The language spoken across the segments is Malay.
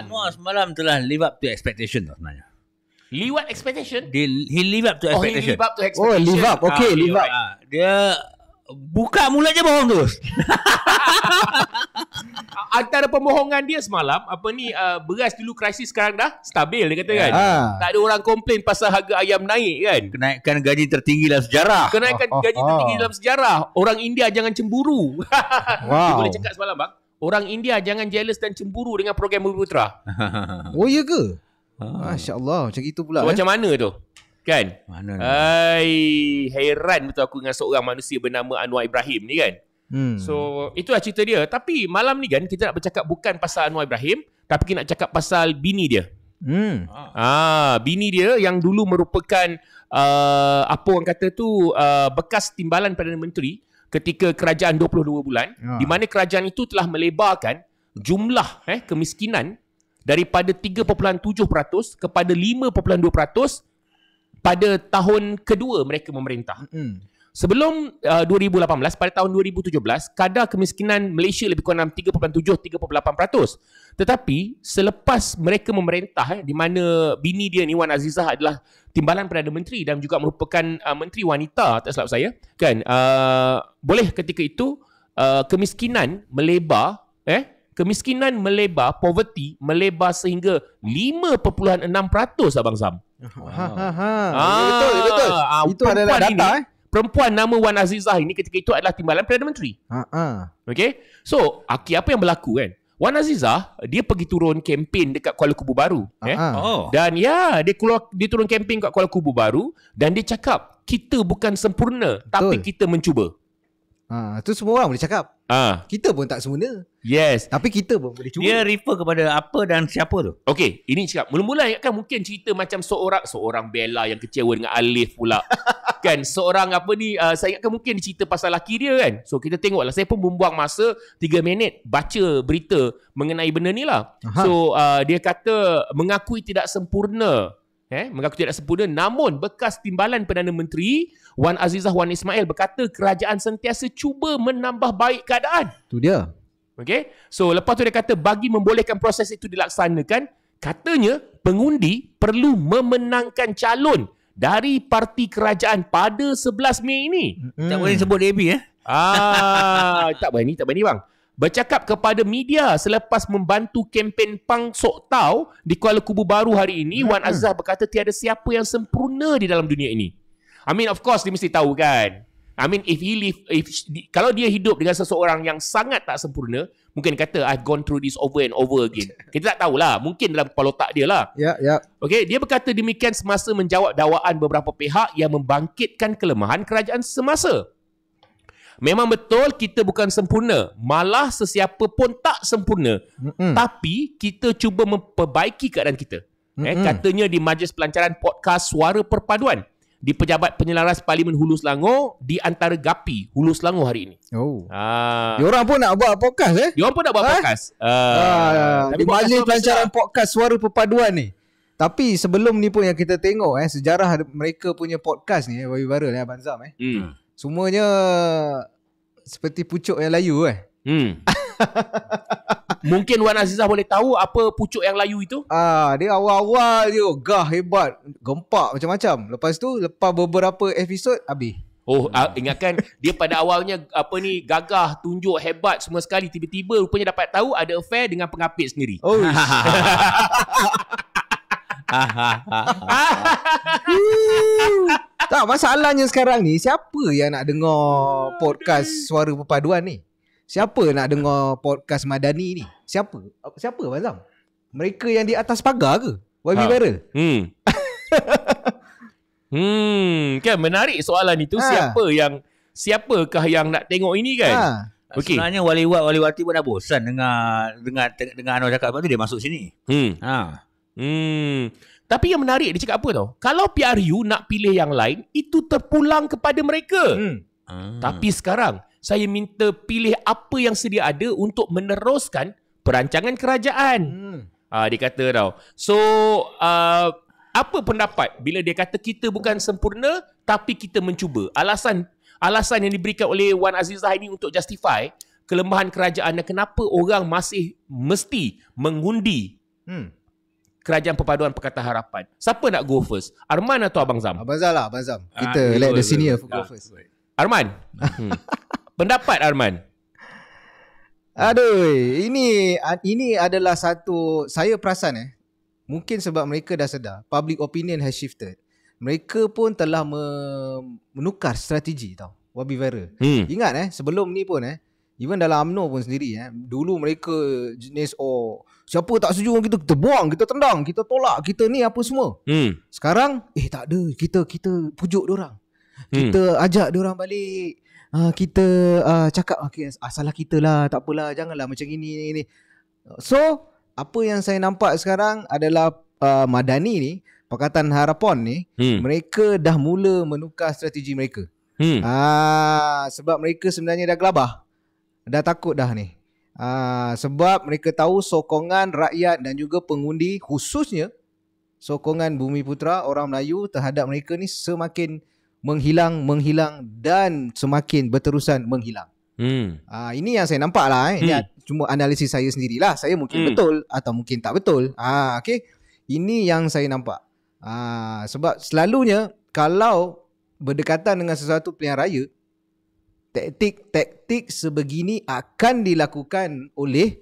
Anwar semalam telah live up to expectation tu sebenarnya. Live up expectation? Dia, he live up to expectation. Oh, he live up to expectation. Oh, live up. Okay, ah, live up. Ah, dia buka mulut je bohong terus. Antara pembohongan dia semalam, apa ni, uh, beras dulu krisis sekarang dah stabil dia kata ya. kan. Ah. Tak ada orang komplain pasal harga ayam naik kan. Kenaikan gaji tertinggi dalam sejarah. Kenaikan oh, oh, gaji oh. tertinggi dalam sejarah. Orang India jangan cemburu. wow. Dia boleh cakap semalam bang. Orang India jangan jealous dan cemburu dengan program Bumi Putra. Oh ya ke? Ah. Masya-Allah, macam itu pula. So, eh? Macam mana tu? Kan? Mana ni? Hai, hairan betul aku dengan seorang manusia bernama Anwar Ibrahim ni kan. Hmm. So, itulah cerita dia. Tapi malam ni kan kita nak bercakap bukan pasal Anwar Ibrahim, tapi kita nak cakap pasal bini dia. Hmm. Ah, ah bini dia yang dulu merupakan uh, apa orang kata tu uh, bekas timbalan Perdana Menteri ketika kerajaan 22 bulan ya. di mana kerajaan itu telah melebarkan jumlah eh kemiskinan daripada 3.7% kepada 5.2% pada tahun kedua mereka memerintah. Hmm. Sebelum uh, 2018, pada tahun 2017, kadar kemiskinan Malaysia lebih kurang dalam 3.7-3.8%. Tetapi, selepas mereka memerintah, eh, di mana bini dia ni, Wan Azizah adalah timbalan Perdana Menteri dan juga merupakan uh, Menteri Wanita, tak silap saya, kan, uh, boleh ketika itu, uh, kemiskinan melebar, eh, kemiskinan melebar, poverty melebar sehingga 5.6% Abang Sam. Ha, ha, ha, ha. Ah, betul, betul. Ah, itu adalah data ini, eh perempuan nama Wan Azizah ini ketika itu adalah timbalan Perdana Menteri. Ha ah. Okey. So, okay, apa yang berlaku kan? Wan Azizah dia pergi turun kempen dekat Kuala Kubu Baru, eh. Ha-ha. Oh. Dan ya, yeah, dia keluar dia turun kempen kat Kuala Kubu Baru dan dia cakap, "Kita bukan sempurna, Betul. tapi kita mencuba." Ha, tu semua orang boleh cakap. Ah. Ha. Kita pun tak semuanya. Yes. Tapi kita pun boleh cuba. Dia refer kepada apa dan siapa tu? Okay. Ini cakap. Mula-mula kan mungkin cerita macam seorang seorang Bella yang kecewa dengan Alif pula. kan? Seorang apa ni. Uh, saya ingatkan mungkin dia cerita pasal laki dia kan? So kita tengok lah. Saya pun membuang masa 3 minit baca berita mengenai benda ni lah. Aha. So uh, dia kata mengakui tidak sempurna eh, mengaku tidak sempurna namun bekas timbalan Perdana Menteri Wan Azizah Wan Ismail berkata kerajaan sentiasa cuba menambah baik keadaan. Itu dia. Okay. So lepas tu dia kata bagi membolehkan proses itu dilaksanakan, katanya pengundi perlu memenangkan calon dari parti kerajaan pada 11 Mei ini. Hmm. Tak boleh sebut AB eh. Ah, tak berani, tak berani bang bercakap kepada media selepas membantu kempen Pang Sok Tau di Kuala Kubu Baru hari ini, hmm. Wan Azhar berkata tiada siapa yang sempurna di dalam dunia ini. I mean of course dia mesti tahu kan. I mean if he live if di, kalau dia hidup dengan seseorang yang sangat tak sempurna, mungkin kata I've gone through this over and over again. Kita tak tahulah, mungkin dalam kepala otak dia lah. Ya, yeah, ya. Yeah. Okey, dia berkata demikian semasa menjawab dakwaan beberapa pihak yang membangkitkan kelemahan kerajaan semasa. Memang betul kita bukan sempurna. Malah sesiapa pun tak sempurna. Mm-hmm. Tapi kita cuba memperbaiki keadaan kita. Mm-hmm. Eh, katanya di majlis pelancaran podcast Suara Perpaduan di Pejabat Penyelaras Parlimen Hulu Selangor di antara GAPI Hulu Selangor hari ini. Oh. Ah. Ha. Diorang pun nak buat podcast eh? Orang pun nak buat eh? podcast. Ah. Ya, ya. ah di majlis pelancaran lah. podcast Suara Perpaduan ni. Tapi sebelum ni pun yang kita tengok eh sejarah mereka punya podcast ni eh, baru-baru ni Abang Zam eh. Hmm. Semuanya seperti pucuk yang layu eh. Hmm. Mungkin Wan Azizah boleh tahu apa pucuk yang layu itu? Ah, dia awal-awal dia gah hebat, gempak macam-macam. Lepas tu lepas beberapa episod habis. Oh, ah. ingatkan dia pada awalnya apa ni gagah, tunjuk hebat semua sekali tiba-tiba rupanya dapat tahu ada affair dengan pengapit sendiri. Oh. Ah, ha ha, ha. Tak masalahnya sekarang ni Siapa yang nak dengar Podcast Suara Perpaduan ni Siapa nak dengar Podcast Madani ni Siapa Siapa Bazam Mereka yang di atas pagar ke YB ha. Barrel Hmm Hmm Kan menarik soalan itu ha. Siapa yang Siapakah yang nak tengok ini kan ha. Okay. Sebenarnya wali wat wali wati pun dah bosan dengan dengan dengan orang Anwar cakap sebab tu dia masuk sini. Hmm. Ha. Hmm. Tapi yang menarik dia cakap apa tau? Kalau PRU nak pilih yang lain, itu terpulang kepada mereka. Hmm. Ah. Tapi sekarang saya minta pilih apa yang sedia ada untuk meneruskan perancangan kerajaan. Hmm. Ah dia kata tau. So, uh, apa pendapat bila dia kata kita bukan sempurna tapi kita mencuba? Alasan alasan yang diberikan oleh Wan Azizah ini untuk justify kelemahan kerajaan dan kenapa orang masih mesti mengundi? Hmm kerajaan perpaduan perkata harapan. Siapa nak go first? Arman atau Abang Zam? Abang Zam lah, Abang Zam. Ah, Kita ah, let the senior go first. Arman. Hmm. Pendapat Arman. Aduh, ini ini adalah satu saya perasan eh. Mungkin sebab mereka dah sedar public opinion has shifted. Mereka pun telah me, menukar strategi tau. Wabi viral. Hmm. Ingat eh sebelum ni pun eh even dalam amno pun sendiri eh dulu mereka jenis oh Siapa tak setuju dengan kita Kita buang Kita tendang Kita tolak Kita ni apa semua hmm. Sekarang Eh tak ada Kita kita pujuk orang. Kita hmm. ajak orang balik uh, Kita uh, cakap okay, ah, Salah kita lah Tak apalah Janganlah macam ini, ini, ini. So Apa yang saya nampak sekarang Adalah uh, Madani ni Pakatan Harapan ni hmm. Mereka dah mula Menukar strategi mereka hmm. uh, Sebab mereka sebenarnya dah gelabah Dah takut dah ni Ha, sebab mereka tahu sokongan rakyat dan juga pengundi khususnya sokongan Bumi Putra orang Melayu terhadap mereka ni semakin menghilang, menghilang dan semakin berterusan menghilang. Hmm. Ha, ini yang saya nampak lah. Eh. hmm. cuma analisis saya sendirilah. Saya mungkin hmm. betul atau mungkin tak betul. Ha, ah, okay. Ini yang saya nampak. Ha, sebab selalunya kalau berdekatan dengan sesuatu pilihan raya, taktik-taktik sebegini akan dilakukan oleh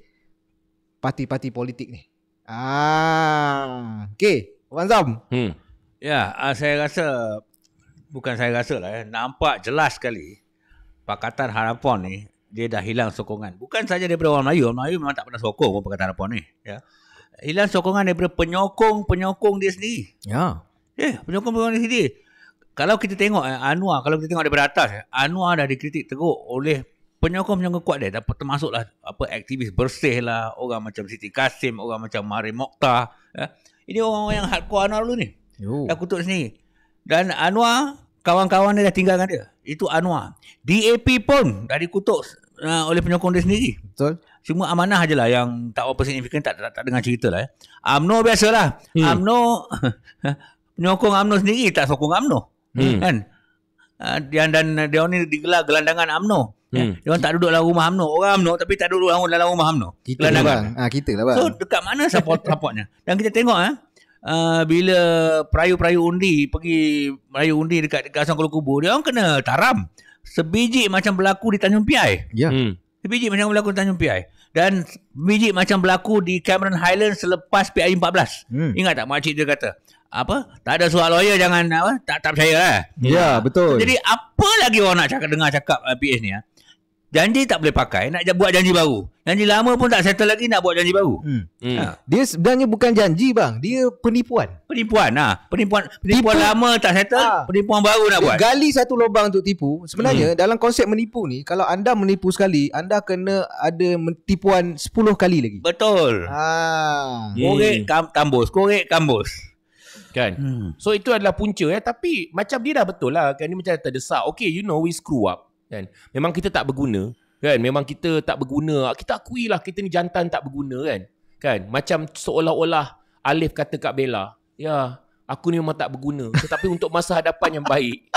parti-parti politik ni. Ah, okey, Wan Zam. Hmm. Ya, yeah, uh, saya rasa bukan saya rasa lah eh, nampak jelas sekali Pakatan Harapan ni dia dah hilang sokongan. Bukan saja daripada orang Melayu, orang Melayu memang tak pernah sokong Pakatan Harapan ni, ya. Yeah. Hilang sokongan daripada penyokong-penyokong dia sendiri. Ya. Yeah. Eh, penyokong-penyokong dia sendiri kalau kita tengok eh, Anwar, kalau kita tengok daripada atas, eh, Anwar dah dikritik teruk oleh penyokong-penyokong kuat dia. Termasuklah apa aktivis bersih lah, orang macam Siti Kasim, orang macam Mari Mokta. Eh. Ya. Ini orang-orang yang hardcore Anwar dulu ni. Yo. Dah kutuk sendiri. Dan Anwar, kawan-kawan dia dah tinggalkan dia. Itu Anwar. DAP pun dah dikutuk uh, oleh penyokong dia sendiri. Betul. Cuma amanah je lah yang tak apa signifikan, tak, tak, tak dengar cerita lah. Eh. Ya. UMNO biasalah. Hmm. UMNO, penyokong UMNO sendiri tak sokong UMNO hmm. kan dia uh, dan dia ni digelar gelandangan Amno. Kan? hmm. ya. dia tak duduk dalam rumah UMNO orang UMNO tapi tak duduk dalam rumah UMNO kita lah bang ha, ah, kita lah bang so dekat mana support supportnya dan kita tengok eh uh, bila perayu-perayu undi pergi perayu undi dekat kawasan Kuala Kubur dia orang kena taram sebiji macam berlaku di Tanjung Piai yeah. hmm. sebiji macam berlaku di Tanjung Piai dan biji macam berlaku di Cameron Highlands selepas PRU 14. Hmm. Ingat tak makcik dia kata? apa tak ada surat lawyer jangan apa tak tak percaya lah. Ya, yeah, betul. Jadi apa lagi orang nak cakap dengar cakap uh, eh, PH ni ya Janji tak boleh pakai nak buat janji baru. Janji lama pun tak settle lagi nak buat janji baru. Hmm. hmm. Ha. Dia sebenarnya bukan janji bang, dia penipuan. Penipuan ah. Ha. Penipuan penipuan tipu. lama tak settle, ha. penipuan baru nak buat. Gali satu lubang untuk tipu. Sebenarnya hmm. dalam konsep menipu ni kalau anda menipu sekali, anda kena ada tipuan 10 kali lagi. Betul. Ha. Korek kam- tambus, korek kambus. Kan? Hmm. So itu adalah punca ya. Tapi macam dia dah betul lah. Kan? Dia macam terdesak. Okay, you know we screw up. Kan? Memang kita tak berguna. Kan? Memang kita tak berguna. Kita akui lah kita ni jantan tak berguna kan? Kan? Macam seolah-olah Alif kata kat Bella. Ya, aku ni memang tak berguna. Tetapi untuk masa hadapan yang baik.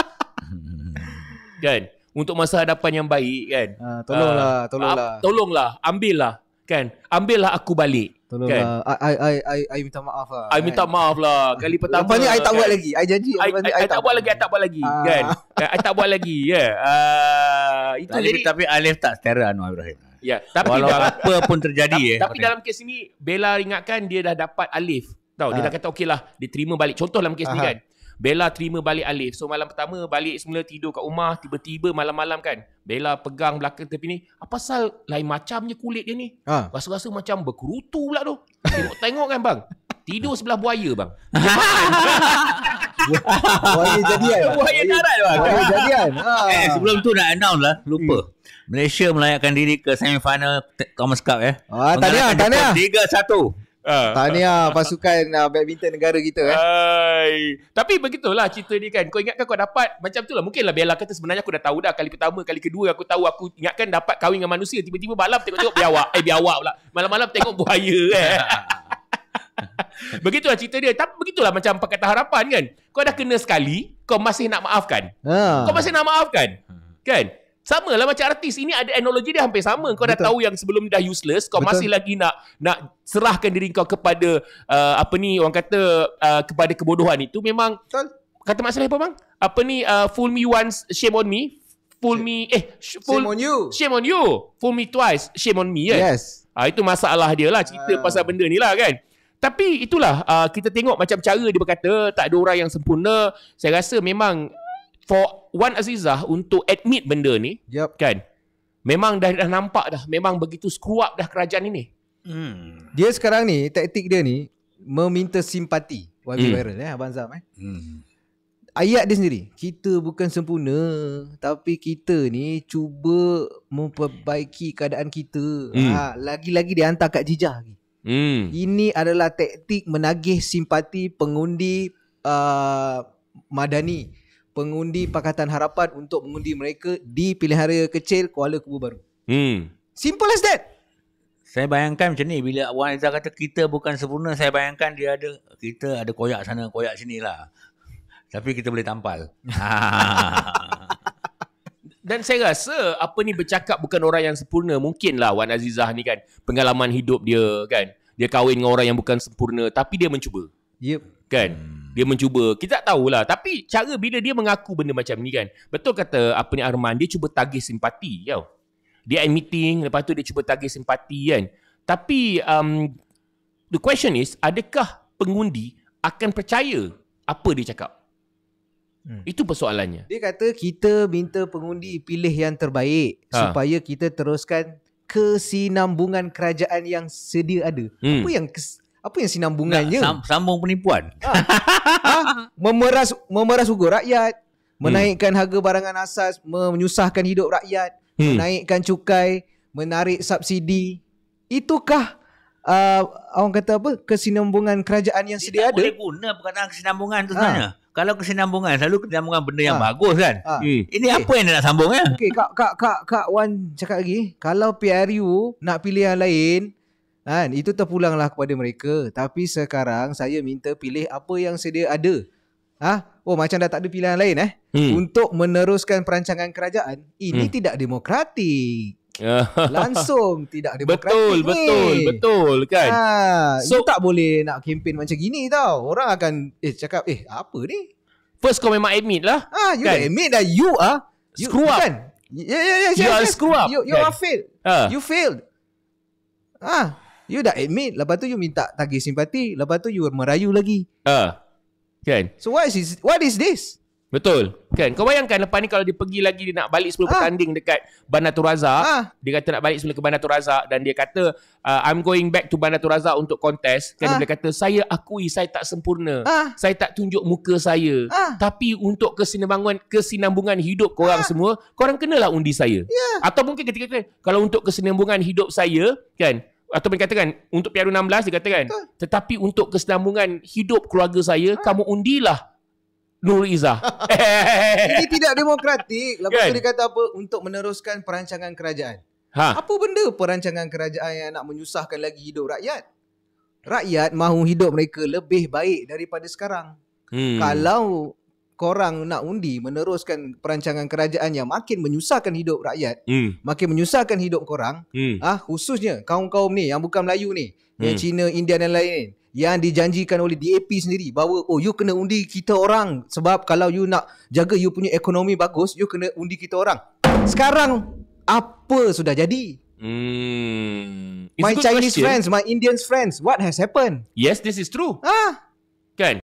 kan? Untuk masa hadapan yang baik kan? Uh, tolonglah, ah, tolonglah. tolonglah, ambillah kan ambillah aku balik Tolonglah. kan I, I I minta maaf lah I minta kan? maaf lah kali pertama lepas ni I tak kan? buat lagi I janji I, I, tak, tak buat lagi I tak buat lagi ah. kan? kan I tak buat lagi ya yeah. uh, itu tapi, jadi tapi Alif tak steril Anwar Ibrahim ya tapi dalam, apa pun terjadi ta- eh tapi dalam kes ni Bella ingatkan dia dah dapat Alif tahu dia uh. dah ah. kata okay lah dia balik contoh dalam kes ni kan Bella terima balik Alif. So malam pertama balik semula tidur kat rumah, tiba-tiba malam-malam kan. Bella pegang belakang tepi ni. Apa ah, pasal lain macamnya kulit dia ni? Ha. Rasa-rasa macam berkerutu pula tu. Tengok-tengok kan bang. Tidur sebelah buaya bang. buaya jadian. Buaya darat bang. Buaya jadian. Ha. Eh, sebelum tu nak announce lah. Lupa. Hmm. Malaysia melayakkan diri ke semifinal Thomas Cup ya. Ah, tanya, tanya. 3-1. Uh, ha. Tahniah uh, ah, pasukan uh, badminton negara kita eh. Ay. Tapi begitulah cerita ni kan. Kau ingat kan kau dapat macam tu lah. Mungkinlah Bella kata sebenarnya aku dah tahu dah. Kali pertama, kali kedua aku tahu. Aku ingat kan dapat kahwin dengan manusia. Tiba-tiba malam tengok-tengok biawa Eh biawa pula. Malam-malam tengok buaya eh. begitulah cerita dia. Tapi begitulah macam pakatan harapan kan. Kau dah kena sekali. Kau masih nak maafkan. Uh. Kau masih nak maafkan. Hmm. Kan? Sama lah macam artis. Ini ada analogi dia hampir sama. Kau dah tahu yang sebelum dah useless, kau Betul. masih lagi nak nak serahkan diri kau kepada uh, apa ni orang kata uh, kepada kebodohan itu memang Betul. kata masalah apa bang? Apa ni uh, fool me once, shame on me. Fool me eh fool, shame on you. Shame on you. Fool me twice, shame on me. Kan? Yes. Ah itu masalah dia lah cerita uh. pasal benda ni lah kan. Tapi itulah uh, kita tengok macam cara dia berkata tak ada orang yang sempurna. Saya rasa memang for Wan Azizah untuk admit benda ni yep. kan memang dah dah nampak dah memang begitu screw up dah kerajaan ini hmm. dia sekarang ni taktik dia ni meminta simpati YB hmm. viral eh Abang Zam eh hmm. ayat dia sendiri kita bukan sempurna tapi kita ni cuba memperbaiki keadaan kita hmm. ha, lagi-lagi dia hantar kat jijah hmm. ini adalah taktik menagih simpati pengundi uh, madani pengundi Pakatan Harapan untuk mengundi mereka di pilihan raya kecil Kuala Kubu Baru. Hmm. Simple as that. Saya bayangkan macam ni bila Wan Azhar kata kita bukan sempurna, saya bayangkan dia ada kita ada koyak sana koyak sini lah. Tapi kita boleh tampal. Dan saya rasa apa ni bercakap bukan orang yang sempurna. Mungkin lah Wan Azizah ni kan pengalaman hidup dia kan. Dia kahwin dengan orang yang bukan sempurna tapi dia mencuba. Yep. Kan? Hmm. Dia mencuba Kita tak tahulah Tapi cara bila dia mengaku benda macam ni kan Betul kata apa ni Arman Dia cuba tagih simpati tau Dia ada meeting Lepas tu dia cuba tagih simpati kan Tapi um, The question is Adakah pengundi akan percaya Apa dia cakap Hmm. Itu persoalannya. Dia kata kita minta pengundi pilih yang terbaik ha. supaya kita teruskan kesinambungan kerajaan yang sedia ada. Hmm. Apa yang apa yang sinambungannya? Nah, sam- sambung penipuan. ha? Memeras memeras hukum rakyat, hmm. menaikkan hmm. harga barangan asas, menyusahkan hidup rakyat, hmm. menaikkan cukai, menarik subsidi. Itukah uh, orang kata apa? Kesinambungan kerajaan yang sedia ada. Boleh guna perkataan kesinambungan tu ha. sebenarnya. Kalau kesinambungan selalu kesinambungan benda yang ha. bagus kan. Ha. Eh. Ini apa yang dia nak sambung ya? Okey, kak kak kak kak Wan cakap lagi. Kalau PRU nak pilih yang lain, Kan? Itu terpulanglah kepada mereka. Tapi sekarang saya minta pilih apa yang sedia ada. Ha? Oh macam dah tak ada pilihan lain eh. Hmm. Untuk meneruskan perancangan kerajaan. Ini hmm. tidak demokratik. Langsung tidak demokratik. Betul, betul, betul kan. Ha, so, tak boleh nak kempen macam gini tau. Orang akan eh cakap eh apa ni? First kau memang admit lah. Ha, you kan? admit that you are screw up. Kan? Yeah, yeah, yeah, yeah, you yeah, are yeah. screw up. You, you kan? are failed. Ha. You failed. Ah. Ha. You dah admit Lepas tu you minta Tagih simpati Lepas tu you merayu lagi Ah, uh, Kan So what is, what is this? Betul Kan kau bayangkan Lepas ni kalau dia pergi lagi Dia nak balik sebelum uh. bertanding ah. Dekat Bandar Turaza uh. Ah. Dia kata nak balik sebelum ke Bandar Turaza Dan dia kata uh, I'm going back to Bandar Turaza Untuk kontes Kan uh. dia ah. kata Saya akui saya tak sempurna uh. Saya tak tunjuk muka saya uh. Tapi untuk kesinambungan Kesinambungan hidup korang uh. semua Korang kenalah undi saya yeah. Atau mungkin ketika-ketika Kalau untuk kesinambungan hidup saya Kan ataupun dikatakan untuk PRU 16 dikatakan Betul. tetapi untuk kesenambungan hidup keluarga saya ha? kamu undilah Nur Izzah. Ini tidak demokratik. Lepas kan? tu dia kata apa? Untuk meneruskan perancangan kerajaan. Ha? Apa benda perancangan kerajaan yang nak menyusahkan lagi hidup rakyat? Rakyat mahu hidup mereka lebih baik daripada sekarang. Hmm. Kalau korang nak undi meneruskan perancangan kerajaan yang makin menyusahkan hidup rakyat, hmm. makin menyusahkan hidup korang, hmm. ah khususnya kaum-kaum ni yang bukan Melayu ni, ya, hmm. yang Cina, India dan lain-lain yang dijanjikan oleh DAP sendiri bahawa oh you kena undi kita orang sebab kalau you nak jaga you punya ekonomi bagus, you kena undi kita orang. Sekarang apa sudah jadi? Hmm. My Chinese question. friends, my Indian friends, what has happened? Yes, this is true. Ah. Kan?